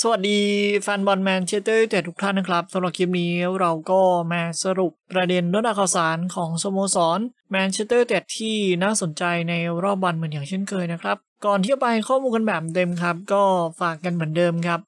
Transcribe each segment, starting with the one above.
สวัสดีแฟนบอลแมนเชสเตอร์เตดทุกท่านนะครับสำหรับคลิปนี้เราก็มาสรุปประเด็นเรื่องข่าวสารของสโมสรแมนเชสเตอร์เตดที่น่าสนใจในรอบวันเหมือนอย่างเช่นเคยนะครับ ก่อนที่จะไปข้อมูลกันแบบเต็มครับ ก็ฝากกันเหมือนเดิมครับ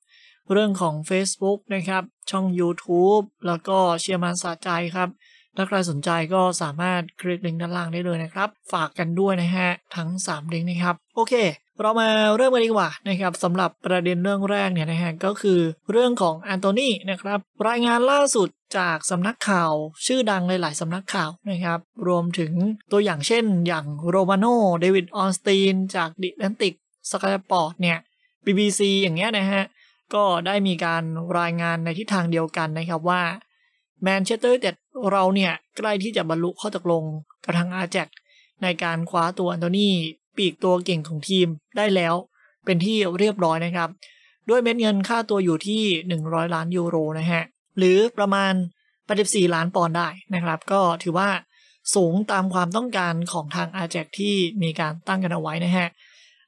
เรื่องของ Facebook นะครับ ช่อง YouTube แล้วก็เชียร์มันสะใจครับถ้าใครสนใจก็สามารถคลิกลิงก์ด้านล่างได้เลยนะครับ ฝากกันด้วยนะฮะ ทั้ง3ลิงก์นะครับโอเคเรามาเริ่มกันดีกว่านะครับสำหรับประเด็นเรื่องแรกเนี่ยนะฮะก็คือเรื่องของแอนโทนีนะครับรายงานล่าสุดจากสำนักข่าว ชื่อดังหลายๆสำนักข่าวนะครับรวมถึงตัวอย่างเช่น อย่างโรมาโนเดวิดออนสตีนจากดิแลนติกสกายปอร์ตเนี่ย BBC อย่างเงี้ยนะฮะ ก็ได้มีการรายงานในทิศทางเดียวกันนะครับว่าแมนเชสเตอร์เด็ดเราเนี่ยใกล้ที่จะบรรลุข้อตกลงกับทางอาแจกในการคว้าตัวแอนโทนีปีกตัวเก่งของทีมได้แล้วเป็นที่เรียบร้อยนะครับ ด้วยเม็ดเงินค่าตัวอยู่ที่ 100 ล้านยูโร นะฮะหรือประมาณ84ล้านปอนด์ได้นะครับ ก็ถือว่าสูงตามความต้องการของทางอาแจกที่มีการตั้งกันเอาไว้นะฮะ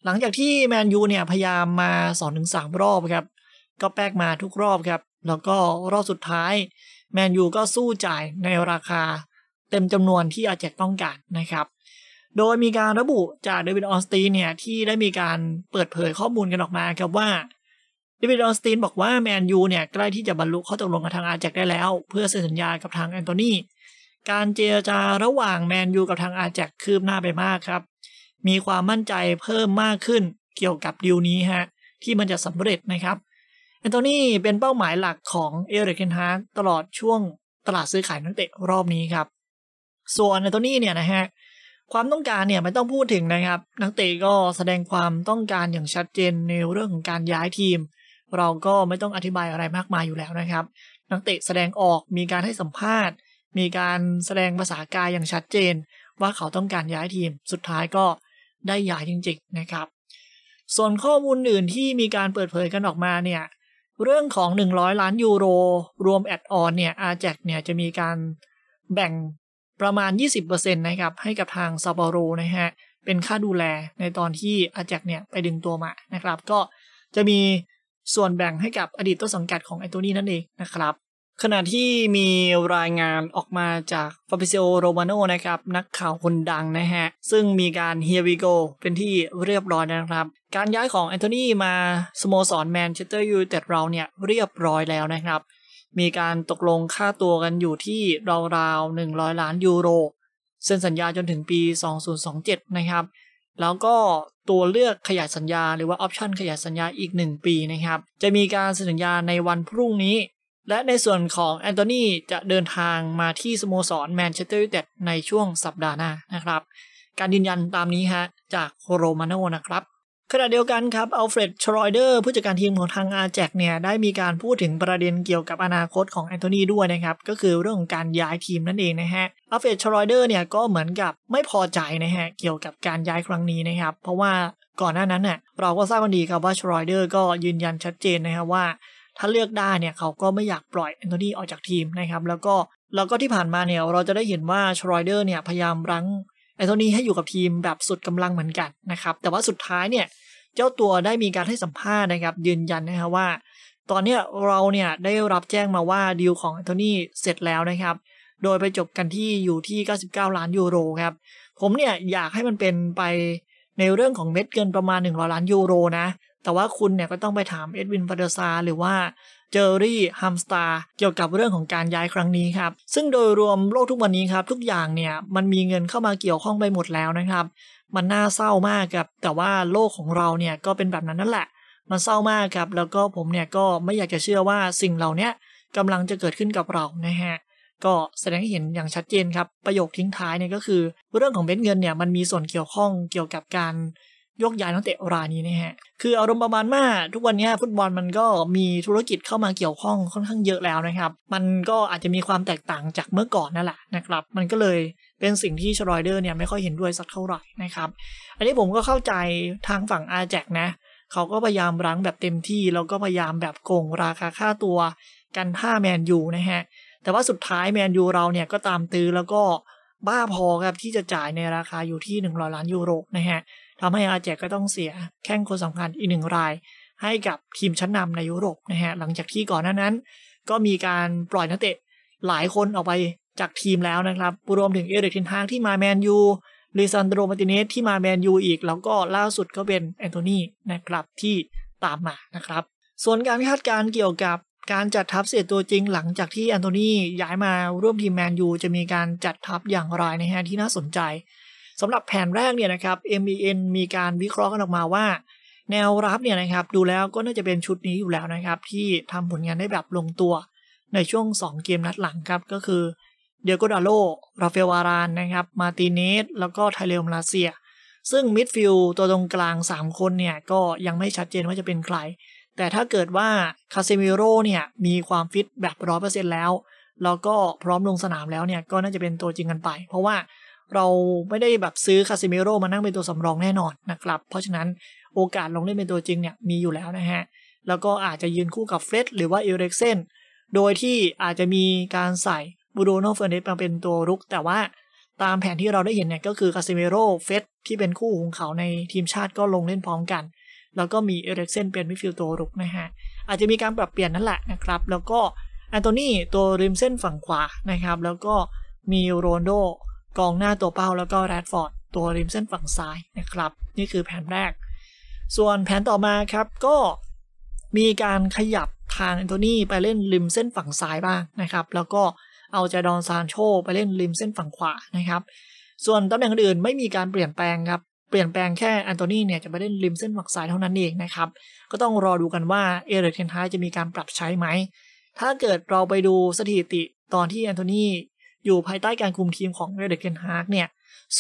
หลังจากที่แมนยูเนี่ยพยายามมา2-3รอบครับ ก็แป๊กมาทุกรอบครับ แล้วก็รอบสุดท้ายแมนยูก็สู้จ่ายในราคาเต็มจำนวนที่อาแจกต้องการนะครับโดยมีการระบุจากเดวิดออสตินเนี่ย ที่ได้มีการเปิดเผยข้อมูลกันออกมาครับว่าเดวิดออสตินบอกว่าแมนยูเนี่ย ใกล้ที่จะบรรลุข้อตกลงกับทางอาแจกได้แล้ว เพื่อเซ็นสัญญา กับทางแอนโทนีการเจรจาระหว่างแมนยูกับทางอาแจกคืบหน้าไปมากครับ มีความมั่นใจเพิ่มมากขึ้นเกี่ยวกับดีลนี้ฮะ ที่มันจะสำเร็จนะครับแอนโทนีเป็นเป้าหมายหลักของเอริกเคนฮาร์ตลอดช่วงตลาดซื้อขายนักเตะรอบนี้ครับ ส่วนแอนโทนีเนี่ยนะฮะเความต้องการเนี่ยไม่ต้องพูดถึงนะครับ นักเตะก็แสดงความต้องการอย่างชัดเจน ในเรื่องของการย้ายทีม เราก็ไม่ต้องอธิบายอะไรมากมายอยู่แล้วนะครับ นักเตะแสดงออก มีการให้สัมภาษณ์ มีการแสดงภาษากายอย่างชัดเจน ว่าเขาต้องการย้ายทีม สุดท้ายก็ได้ย้ายจริง ๆนะครับ ส่วนข้อมูลอื่นที่มีการเปิดเผยกันออกมาเนี่ย เรื่องของ 100 ล้านยูโร รวมแอดออนเนี่ยอาแจกเนี่ยจะมีการแบ่งประมาณ 20%นะครับ ให้กับทางซาบโปโรนะฮะ เป็นค่าดูแลในตอนที่อาแจกเนี่ยไปดึงตัวมา นะครับ ก็จะมีส่วนแบ่งให้กับอดีตต้นสังกัดของไอตัวนี้นั่นเองนะครับ ขณะที่มีรายงานออกมาจากฟาบิเซโอ โรมาโนนะครับ นักข่าวคนดังนะฮะ ซึ่งมีการเฮียวิโกเป็นที่เรียบร้อยนะครับ การย้ายของแอนโทนีมาสโมสรแมนเชสเตอร์ยูไนเต็ดเราเนี่ยเรียบร้อยแล้วนะครับมีการตกลงค่าตัวกันอยู่ที่ราวๆ100 ล้านยูโรเซ็นสัญญาจนถึงปี 2027 นะครับ แล้วก็ตัวเลือกขยายสัญญาหรือว่าออปชันขยายสัญญาอีก 1 ปีนะครับ จะมีการเซ็นสัญญาในวันพรุ่งนี้ และในส่วนของแอนโทนีจะเดินทางมาที่สโมสรแมนเชสเตอร์ยูไนเต็ดในช่วงสัปดาห์หน้านะครับ การยืนยันตามนี้ฮะจากโครมาโนนะครับขณะเดียวกันครับอัลเฟรดชรอยเดอร์ผู้จัดการทีมของทางอาแจกเนี่ยได้มีการพูดถึงประเด็นเกี่ยวกับอนาคตของแอนโทนีด้วยนะครับก็คือเรื่องของการย้ายทีมนั่นเองนะฮะอัลเฟรดชรอยเดอร์เนี่ยก็เหมือนกับไม่พอใจนะฮะเกี่ยวกับการย้ายครั้งนี้นะครับเพราะว่าก่อนหน้านั้นเนี่ยเราก็ทราบกันดีครับว่าชรอยเดอร์ก็ยืนยันชัดเจนนะครับว่า ถ้าเลือกได้เนี่ยเขาก็ไม่อยากปล่อยแอนโทนีออกจากทีมนะครับแล้วก็แล้วก็ที่ผ่านมาเนี่ยเราจะได้เห็นว่าชรอยเดอร์เนี่ยพยายามรั้งไอโทนี่ให้อยู่กับทีมแบบสุดกำลังเหมือนกันนะครับแต่ว่าสุดท้ายเนี่ยเจ้าตัวได้มีการให้สัมภาษณ์นะครับยืนยันนะครับว่า ตอนนี้เราเนี่ยได้รับแจ้งมาว่าดีลของไอโทนี่เสร็จแล้วนะครับ โดยไปจบกันที่อยู่ที่ 99 ล้านยูโรครับผมเนี่ยอยากให้มันเป็นไปในเรื่องของเม็ดเงินประมาณ 100ล้านยูโรนะแต่ว่าคุณเนี่ยก็ต้องไปถามเอ็ดวินฟาเดซาหรือว่าเจอรี่ฮัมสตาร์ เกี่ยวกับเรื่องของการย้ายครั้งนี้ครับ ซึ่งโดยรวมโลกทุกวันนี้ครับ ทุกอย่างเนี่ยมันมีเงินเข้ามาเกี่ยวข้องไปหมดแล้วนะครับ มันน่าเศร้ามากครับ แต่ว่าโลกของเราเนี่ยก็เป็นแบบนั้นนั่นแหละ มันเศร้ามากครับ แล้วก็ผมเนี่ยก็ไม่อยากจะเชื่อว่าสิ่งเหล่านี้กำลังจะเกิดขึ้นกับเรานะฮะ ก็แสดงให้เห็นอย่างชัดเจนครับ ประโยคทิ้งท้ายเนี่ยก็คือ เรื่องของเม็ดเงินเนี่ยมันมีส่วนเกี่ยวข้องเกี่ยวกับการยกย้ายนักเตะรายนี้นะฮะ คืออารมณ์ประมาณว่าทุกวันนี้ฟุตบอลมันก็มีธุรกิจเข้ามาเกี่ยวข้องค่อนข้างเยอะแล้วนะครับ มันก็อาจจะมีความแตกต่างจากเมื่อก่อนนั่นแหละนะครับ มันก็เลยเป็นสิ่งที่ชรอยเดอร์เนี่ยไม่ค่อยเห็นด้วยสักเท่าไหร่นะครับ อันนี้ผมก็เข้าใจทางฝั่งอาแจกนะ เขาก็พยายามรั้งแบบเต็มที่ แล้วก็พยายามแบบโกงราคาค่าตัว กันท่าแมนยูนะฮะ แต่ว่าสุดท้ายแมนยูเราเนี่ยก็ตามตื้อแล้วก็บ้าพอครับที่จะจ่ายในราคาอยู่ที่100ล้านยูโรนะฮะทำให้อาเจกก็ต้องเสียแข้งคนสำคัญอีกหนึ่งราย ให้กับทีมชั้นนำในยุโรปนะฮะหลังจากที่ก่อนหน้านั้น ก็มีการปล่อยนักเตะหลายคนออกไปจากทีมแล้วนะครับ รวมถึงเอรดกทินฮางที่มาแมนยูลิซันโดมาติเนสที่มาแมนยูอีก แล้วก็ล่าสุดก็เป็นแอนโทนีนะครับที่ตามมานะครับส่วนการคาดการเกี่ยวกับการจัดทัพเสียตัวจริง หลังจากที่แอนโทนีย้ายมาร่วมทีมแมนยูจะมีการจัดทัพอย่างไรนะฮะที่น่าสนใจสำหรับแผนแรกเนี่ยนะครับ MEN มีการวิเคราะห์กันออกมาว่า แนวรับเนี่ยนะครับดูแล้วก็น่าจะเป็นชุดนี้อยู่แล้วนะครับ ที่ทำผลงานได้แบบลงตัวในช่วง 2 เกมนัดหลังครับ ก็คือเดียโกดาโลราเฟลวารานนะครับมาติเนสแล้วก็ไทเลมลาเซีย ซึ่งมิดฟิลตัวตรงกลาง 3 คนเนี่ยก็ยังไม่ชัดเจนว่าจะเป็นใคร แต่ถ้าเกิดว่าคาเซมิโร่เนี่ยมีความฟิตแบบร้อเปอร์เซ็นต์แล้วแล้วก็พร้อมลงสนามแล้วเนี่ยก็น่าจะเป็นตัวจริงกันไป เพราะว่าเราไม่ได้แบบซื้อคาซิเมโร่มานั่งเป็นตัวสำรองแน่นอนนะครับ เพราะฉะนั้นโอกาสลงเล่นเป็นตัวจริงเนี่ยมีอยู่แล้วนะฮะ แล้วก็อาจจะยืนคู่กับเฟรดหรือว่าเอเร็กเซนโดยที่อาจจะมีการใส่บูโดโนเฟอร์เนสมาเป็นตัวรุก แต่ว่าตามแผนที่เราได้เห็นเนี่ยก็คือคาซิเมโร่เฟสที่เป็นคู่ของเขาในทีมชาติก็ลงเล่นพร้อมกัน แล้วก็มีเอเร็กเซนเป็นมิดฟิลด์ตัวรุกนะฮะ อาจจะมีการปรับเปลี่ยนนั่นแหละนะครับ แล้วก็แอนโทนีตัวริมเส้นฝั่งขวานะครับ แล้วก็มีโรนโดกองหน้าตัวเป้าแล้วก็แรดฟอร์ดตัวริมเส้นฝั่งซ้ายนะครับนี่คือแผนแรก ส่วนแผนต่อมาครับก็มีการขยับทางแอนโทนีไปเล่นริมเส้นฝั่งซ้ายบ้างนะครับ แล้วก็เอาเจดอนซานโช ไปเล่นริมเส้นฝั่งขวานะครับส่วนตำแหน่งอื่นไม่มีการเปลี่ยนแปลงครับเปลี่ยนแปลงแค่แอนโทนีเนี่ยจะไปเล่นริมเส้นฝั่งซ้ายเท่านั้นเองนะครับก็ต้องรอดูกันว่าเอเรเทนไฮจะมีการปรับใช้ไหมถ้าเกิดเราไปดูสถิติตอนที่แอนโทนีอยู่ภายใต้การคุมทีมของเรเดเกนฮาร์กเนี่ย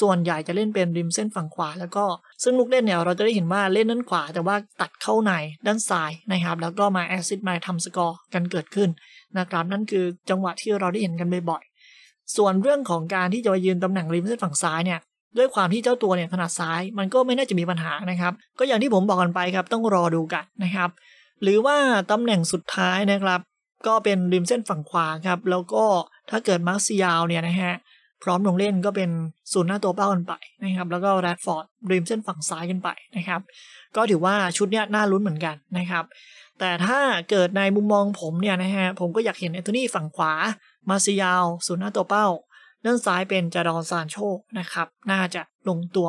ส่วนใหญ่จะเล่นเป็นริมเส้นฝั่งขวา แล้วก็ซึ่งลูกเล่นเนี่ยเราจะได้เห็นว่าเล่นด้านขวา แต่ว่าตัดเข้าในด้านซ้ายนะครับ แล้วก็มาแอซิดมาทำสกอร์กันเกิดขึ้นนะครับนั่นคือจังหวะที่เราได้เห็นกันบ่อยๆ ส่วนเรื่องของการที่จะยืนตำแหน่งริมเส้นฝั่งซ้ายเนี่ยด้วยความที่เจ้าตัวเนี่ยถนัดซ้าย มันก็ไม่น่าจะมีปัญหานะครับก็อย่างที่ผมบอกกันไปครับต้องรอดูกันนะครับ หรือว่าตำแหน่งสุดท้ายนะครับ ก็เป็นริมเส้นฝั่งขวาครับแล้วก็ถ้าเกิดมาร์คซิยาวเนี่ยนะฮะพร้อมลงเล่นก็เป็นศูนย์หน้าตัวเป้ากันไปนะครับ แล้วก็แรดฟอร์ดริมเส้นฝั่งซ้ายกันไปนะครับก็ถือว่าชุดเนี้ยน่าลุ้นเหมือนกันนะครับ แต่ถ้าเกิดในมุมมองผมเนี่ยนะฮะผมก็อยากเห็นแอนโทนีฝั่งขวา มาซิยาวศูนย์หน้าตัวเป้าื่อนซ้ายเป็นจารอนซานโชนะครับ น่าจะลงตัว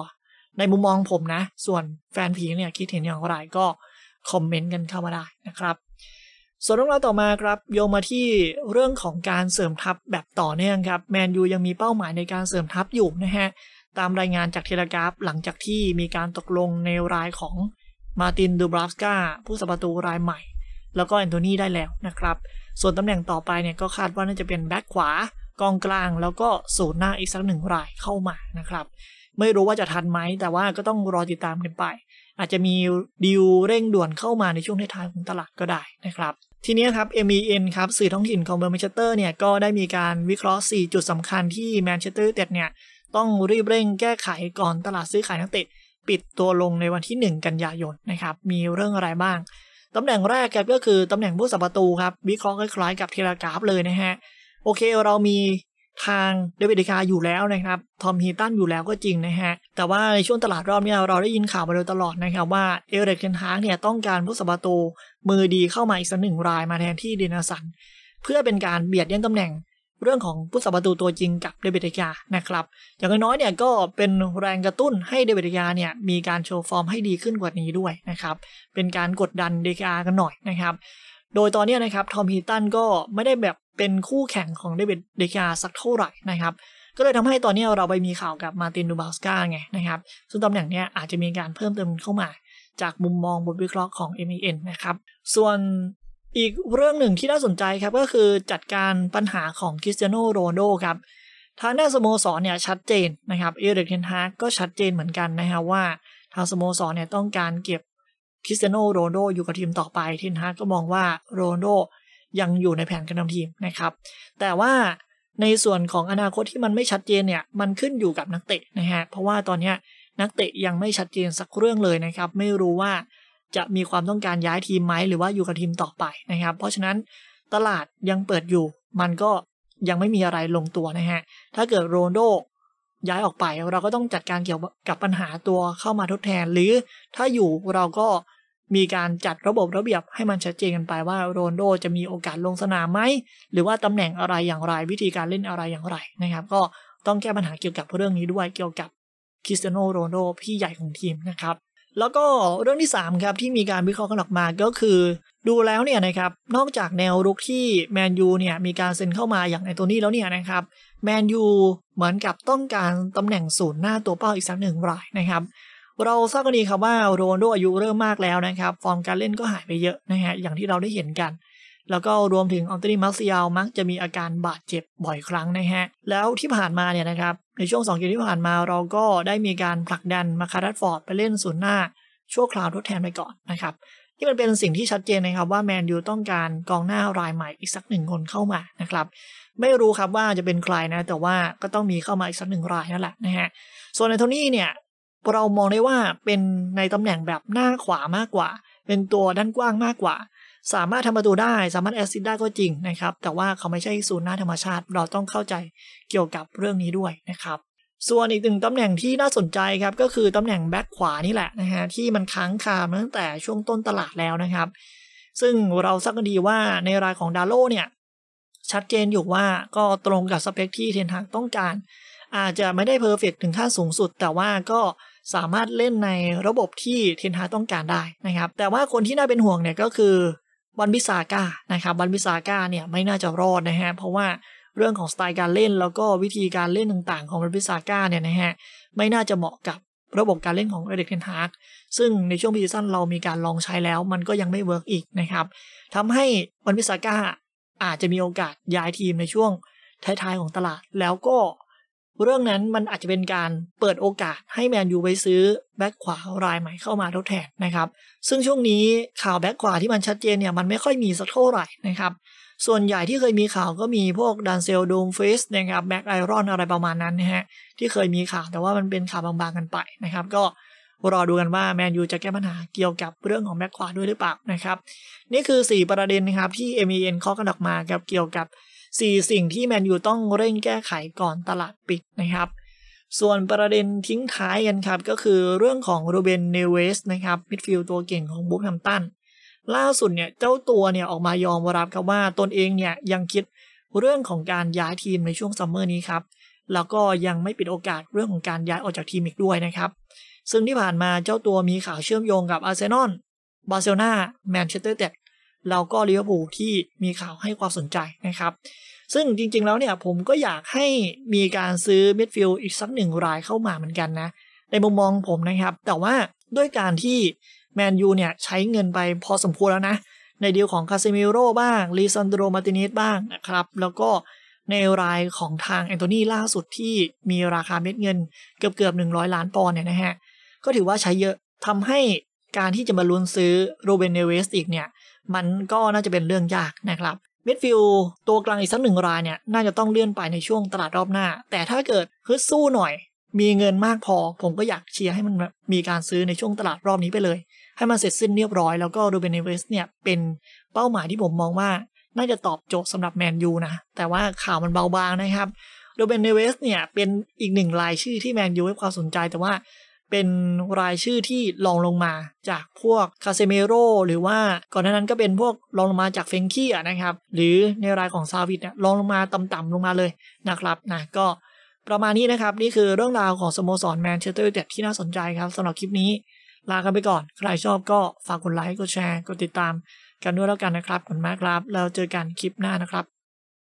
ในมุมมองผมนะ ส่วนแฟนผีเนี่ยคิดเห็นอย่างไรก็คอมเมนต์กันเข้ามาได้นะครับส่วนเรื่องราวต่อมาครับ โยงมาที่เรื่องของการเสริมทัพแบบต่อเนื่องครับแมนยูยังมีเป้าหมายในการเสริมทัพอยู่นะฮะ ตามรายงานจากเทเลกราฟหลังจากที่มีการตกลงในรายของมาตินดูบราสกาผู้สัปรตูรายใหม่แล้วก็แอนโทนีได้แล้วนะครับ ส่วนตำแหน่งต่อไปเนี่ยก็คาดว่าน่าจะเป็นแบ็กขวา กองกลาง แล้วก็ศูนย์หน้าอีกสักหนึ่งรายเข้ามานะครับ ไม่รู้ว่าจะทันไหมแต่ว่าก็ต้องรอติดตามกันไป อาจจะมีดีลเร่งด่วนเข้ามาในช่วงท้ายของตลาดก็ได้นะครับทีนี้ครับ MEN ครับสื่อท้องถิ่นของเมืองแมนเชสเตอร์เนี่ยก็ได้มีการวิเคราะห์ 4 จุดสำคัญที่แมนเชสเตอร์เต็ดเนี่ยต้องรีบเร่งแก้ไขก่อนตลาดซื้อขายนักเตะปิดตัวลงในวันที่ 1 กันยายนนะครับ มีเรื่องอะไรบ้าง ตำแหน่งแรกก็คือตำแหน่งผู้สับประตูครับ วิเคราะห์คล้ายๆกับเทเลกราฟเลยนะฮะ โอเคเรามีทางเดวิดคาอยู่แล้วนะครับ ทอมฮีตันอยู่แล้วก็จริงนะฮะ แต่ว่าในช่วงตลาดรอบนี้เราได้ยินข่าวมาโดยตลอดนะครับว่า เอเริกเทนฮา์เนี่ย ต้องการผู้สปาโตมือดีเข้ามาอีกสักหนึ่งรายมาแทนที่เดนสัน เพื่อเป็นการเบียดเย่นตำแหน่งเรื่องของผู้สบาโตูตัวจริงกับเดวิดกานะครับ อย่างน้อยเนี่ยก็เป็นแรงกระตุ้นให้เดวิดกาเนี่ยมีการโชว์ฟอร์มให้ดีขึ้นกว่านี้ด้วยนะครับ เป็นการกดดันเดกากันหน่อยนะครับโดยตอนนี้นะครับ ทอมฮิตตันก็ไม่ได้แบบเป็นคู่แข่งของเดวิดเดกาสักเท่าไหร่นะครับ ก็เลยทำให้ตอนนี้เราไปมีข่าวกับมาตินดูบาสกาไงนะครับซึ่งตำแหน่งนี้อาจจะมีการเพิ่มเติมเข้ามาจากมุมมองบทวิเคราะห์ของ MEN นะครับ ส่วนอีกเรื่องหนึ่งที่น่าสนใจครับก็คือจัดการปัญหาของคริสเตียโนโรนโดครับ ทางด้านสโมสรเนี่ย ชัดเจนนะครับเอเดรีเทนฮารกก็ชัดเจนเหมือนกันนะฮะว่าทางสโมสรเนี่ยต้องการเก็บคริสเตียโนโรนโดอยู่กับทีมต่อไปทินฮาก็มองว่าโรนโดยังอยู่ในแผนการนำทีมนะครับแต่ว่าในส่วนของอนาคตที่มันไม่ชัดเจนเนี่ยมันขึ้นอยู่กับนักเตะนะฮะเพราะว่าตอนนี้นักเตะยังไม่ชัดเจนสักเรื่องเลยนะครับไม่รู้ว่าจะมีความต้องการย้ายทีมไหมหรือว่าอยู่กับทีมต่อไปนะครับเพราะฉะนั้นตลาดยังเปิดอยู่มันก็ยังไม่มีอะไรลงตัวนะฮะถ้าเกิดโรนโดย้ายออกไปเราก็ต้องจัดการเกี่ยวกับปัญหาตัวเข้ามาทดแทนหรือถ้าอยู่เราก็มีการจัดระบบระเบียบให้มันชัดเจนกันไปว่าโรนโดจะมีโอกาสลงสนามไหมหรือว่าตำแหน่งอะไรอย่างไรวิธีการเล่นอะไรอย่างไรนะครับ ก็ต้องแก้ปัญหาเกี่ยวกับเรื่องนี้ด้วยเกี่ยวกับคริสเตียโนโรนโดพี่ใหญ่ของทีมนะครับแล้วก็เรื่องที่ 3 ครับที่มีการวิเคราะห์กันออกมาก็คือ ดูแล้วเนี่ยนะครับ นอกจากแนวรุกที่แมนยูเนี่ยมีการเซ็นเข้ามาอย่างในตัวนี้แล้วเนี่ยนะครับแมนยูเหมือนกับต้องการตำแหน่งศูนย์หน้าตัวเป้าอีกสักหนึ่งรายนะครับเราทราบกันดีครับว่าโรนโดอายุเริ่มมากแล้วนะครับ ฟอร์มการเล่นก็หายไปเยอะนะฮะอย่างที่เราได้เห็นกัน แล้วก็รวมถึงอัลเตรีมัสซิยามักจะมีอาการบาดเจ็บบ่อยครั้งนะฮะ แล้วที่ผ่านมาเนี่ยนะครับในช่วง2เกมที่ผ่านมาเราก็ได้มีการผลักดันมาคารัดฟอร์ดไปเล่นศูนย์หน้า ชั่วคราวทดแทนไปก่อนนะครับที่มันเป็นสิ่งที่ชัดเจนนะครับว่าแมนยูต้องการกองหน้ารายใหม่อีกสักหนึ่งคนเข้ามานะครับไม่รู้ครับว่าจะเป็นใครนะแต่ว่าก็ต้องมีเข้ามาอีกสักหนึ่งรายนั่นแหละนะฮะส่วนในโทนี่เนี่ยเรามองได้ว่าเป็นในตำแหน่งแบบหน้าขวามากกว่าเป็นตัวด้านกว้างมากกว่า สามารถทำประตูได้ สามารถแอสซิดได้ก็จริงนะครับ แต่ว่าเขาไม่ใช่ศูนย์หน้าธรรมชาติ เราต้องเข้าใจเกี่ยวกับเรื่องนี้ด้วยนะครับ ส่วนอีกหนึ่งตำแหน่งที่น่าสนใจครับ ก็คือตำแหน่งแบ็คขวานี่แหละนะฮะที่มันค้างคาตั้งแต่ช่วงต้นตลาดแล้วนะครับ ซึ่งเราทราบกันดีว่าในรายของดาโลเนี่ยชัดเจนอยู่ว่าก็ตรงกับสเปคที่เทนฮากต้องการอาจจะไม่ได้เพอร์เฟกถึงขั้นสูงสุด แต่ว่าก็สามารถเล่นในระบบที่เทนฮาต้องการได้นะครับ แต่ว่าคนที่น่าเป็นห่วงเนี่ยก็คือวันบิสาก้านะครับวันบิสาก้าเนี่ยไม่น่าจะรอดนะฮะเพราะว่าเรื่องของสไตล์การเล่นแล้วก็วิธีการเล่นต่าง ๆของวันบิสาก้าเนี่ยนะฮะไม่น่าจะเหมาะกับระบบการเล่นของเอเด็กเทนฮาร์ซึ่งในช่วงพีซซั่นเรามีการลองใช้แล้ว มันก็ยังไม่เวิร์กอีกนะครับทำให้วันบิสาก้าอาจจะมีโอกาสย้ายทีมในช่วงท้ายๆของตลาดแล้วก็เรื่องนั้นมันอาจจะเป็นการเปิดโอกาสให้แมนยูไปซื้อแบ็กขวารายใหม่เข้ามาทดแทนนะครับซึ่งช่วงนี้ข่าวแบ็กขวาที่มันชัดเจนเนี่ยมันไม่ค่อยมีสักเท่าไหร่นะครับส่วนใหญ่ที่เคยมีข่าวก็มีพวกดันเซลดูมฟิสนะครับแบ็กไอรอนอะไรประมาณนั้นนะฮะที่เคยมีข่าวแต่ว่ามันเป็นข่าวบางๆกันไปนะครับก็รอดูกันว่าแมนยูจะแก้ปัญหาเกี่ยวกับเรื่องของแบ็กขวาด้วยหรือเปล่านะครับนี่คือ 4ประเด็นนะครับที่ MEN เคาะกันออกมากับเกี่ยวกับ4 สิ่งที่แมนยูต้องเร่งแก้ไขก่อนตลาดปิดนะครับ ส่วนประเด็นทิ้งท้ายกันครับก็คือเรื่องของโรเบนเนเวสนะครับมิดฟิลด์ตัวเก่งของบุคแฮมตันล่าสุดเนี่ย เจ้าตัวเนี่ย ออกมายอมรับครับว่าตนเองเนี่ย ยังคิดเรื่องของการย้ายทีมในช่วงซัมเมอร์นี้ครับ แล้วก็ยังไม่ปิดโอกาสเรื่องของการย้ายออกจากทีมอีกด้วยนะครับ ซึ่งที่ผ่านมาเจ้าตัวมีข่าวเชื่อมโยงกับอาร์เซนอลบาร์เซโลนาแมนเชสเตอร์เต็ดแล้วก็ลิเวอร์พูลที่มีข่าวให้ความสนใจนะครับ ซึ่งจริงๆแล้วเนี่ยผมก็อยากให้มีการซื้อมิดฟิลด์อีกสักหนึ่งรายเข้ามาเหมือนกันนะ ในมุมมองผมนะครับ แต่ว่าด้วยการที่แมนยูเนี่ยใช้เงินไปพอสมควรแล้วนะ ในดีลของคาซิมิโร่บ้างลีซันโดรมาตินีสบ้างนะครับ แล้วก็ในรายของทางแอนโทนีล่าสุดที่มีราคาเม็ดเงินเกือบเกือบหนึ่งร้อยล้านปอนด์เนี่ยนะฮะก็ถือว่าใช้เยอะทำให้การที่จะมาลุ้นซื้อโรเบนเนเวสอีกเนี่ยมันก็น่าจะเป็นเรื่องยากนะครับมิดฟิลตัวกลางอีกสักหนึ่งรายเนี่ย น่าจะต้องเลื่อนไปในช่วงตลาดรอบหน้า แต่ถ้าเกิดฮึดสู้หน่อย มีเงินมากพอ ผมก็อยากเชียร์ให้มันมีการซื้อในช่วงตลาดรอบนี้ไปเลย ให้มันเสร็จสิ้นเรียบร้อย แล้วก็ดูเบนเนเวสเนี่ยเป็นเป้าหมายที่ผมมองว่า น่าจะตอบโจทย์สำหรับแมนยูนะ แต่ว่าข่าวมันเบาบางนะครับดูเบนเนเวสเนี่ยเป็นอีกหนึ่งรายชื่อที่แมนยูให้ความสนใจแต่ว่าเป็นรายชื่อที่ลองลงมาจากพวกคาเซเมโรหรือว่าก่อนหน้านั้นก็เป็นพวกลองลงมาจากเฟงคี้นะครับ หรือในรายของซาวิดรองลงมาต่ำๆลงมาเลยนะครับนะก็ประมาณนี้นะครับ นี่คือเรื่องราวของสโมสรแมนเชสเตอร์ยูไนเต็ดที่น่าสนใจครับสำหรับคลิปนี้ ลากันไปก่อน ใครชอบก็ฝากกดไลค์กดแชร์กดติดตามกันด้วยแล้วกันนะครับ ขอบคุณมากครับแล้วเจอกันคลิปหน้านะครับ